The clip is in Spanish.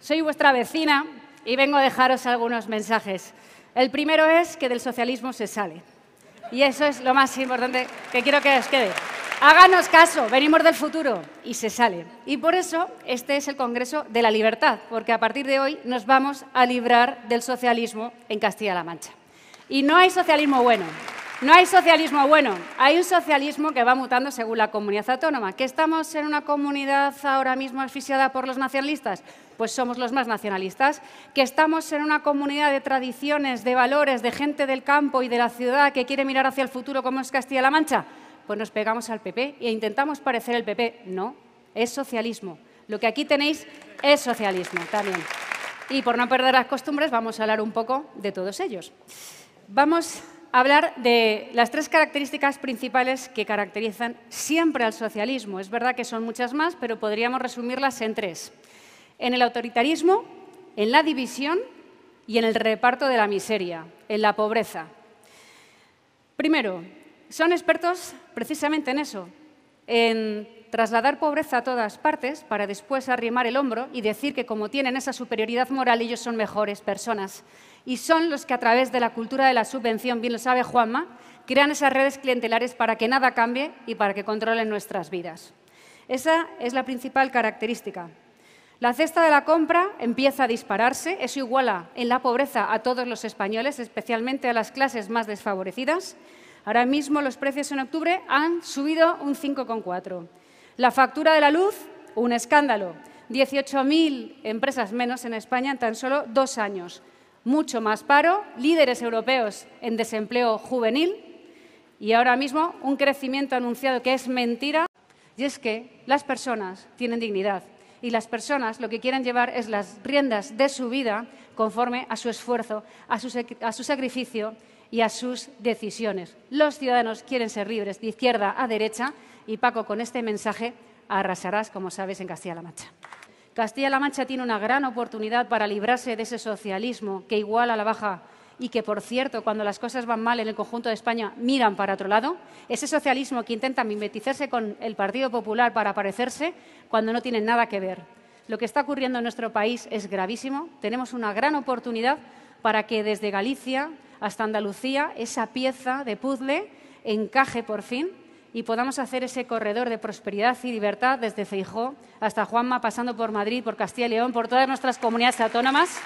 Soy vuestra vecina y vengo a dejaros algunos mensajes. El primero es que del socialismo se sale. Y eso es lo más importante que quiero que os quede. Háganos caso, venimos del futuro y se sale. Y por eso este es el Congreso de la Libertad, porque a partir de hoy nos vamos a librar del socialismo en Castilla-La Mancha. Y no hay socialismo bueno. No hay socialismo bueno, hay un socialismo que va mutando según la comunidad autónoma. ¿Que estamos en una comunidad ahora mismo asfixiada por los nacionalistas? Pues somos los más nacionalistas. ¿Que estamos en una comunidad de tradiciones, de valores, de gente del campo y de la ciudad que quiere mirar hacia el futuro como es Castilla-La Mancha? Pues nos pegamos al PP e intentamos parecer el PP. No, es socialismo. Lo que aquí tenéis es socialismo también. Y por no perder las costumbres, vamos a hablar un poco de todos ellos. Vamos hablar de las tres características principales que caracterizan siempre al socialismo. Es verdad que son muchas más, pero podríamos resumirlas en tres. En el autoritarismo, en la división y en el reparto de la miseria, en la pobreza. Primero, son expertos precisamente en eso, en trasladar pobreza a todas partes para después arrimar el hombro y decir que como tienen esa superioridad moral ellos son mejores personas. Y son los que a través de la cultura de la subvención, bien lo sabe Juanma, crean esas redes clientelares para que nada cambie y para que controlen nuestras vidas. Esa es la principal característica. La cesta de la compra empieza a dispararse, eso iguala en la pobreza a todos los españoles, especialmente a las clases más desfavorecidas. Ahora mismo los precios en octubre han subido un 5,4. La factura de la luz, un escándalo. 18.000 empresas menos en España en tan solo dos años. Mucho más paro, líderes europeos en desempleo juvenil y ahora mismo un crecimiento anunciado que es mentira. Y es que las personas tienen dignidad y las personas lo que quieren llevar es las riendas de su vida conforme a su esfuerzo, a su, a su sacrificio y a sus decisiones. Los ciudadanos quieren ser libres de izquierda a derecha y Paco, con este mensaje arrasarás, como sabes, en Castilla-La Mancha. Castilla-La Mancha tiene una gran oportunidad para librarse de ese socialismo que iguala a la baja y que, por cierto, cuando las cosas van mal en el conjunto de España, miran para otro lado. Ese socialismo que intenta mimetizarse con el Partido Popular para parecerse cuando no tiene nada que ver. Lo que está ocurriendo en nuestro país es gravísimo. Tenemos una gran oportunidad para que desde Galicia, hasta Andalucía esa pieza de puzzle encaje por fin y podamos hacer ese corredor de prosperidad y libertad desde Feijó hasta Juanma, pasando por Madrid, por Castilla y León, por todas nuestras comunidades autónomas.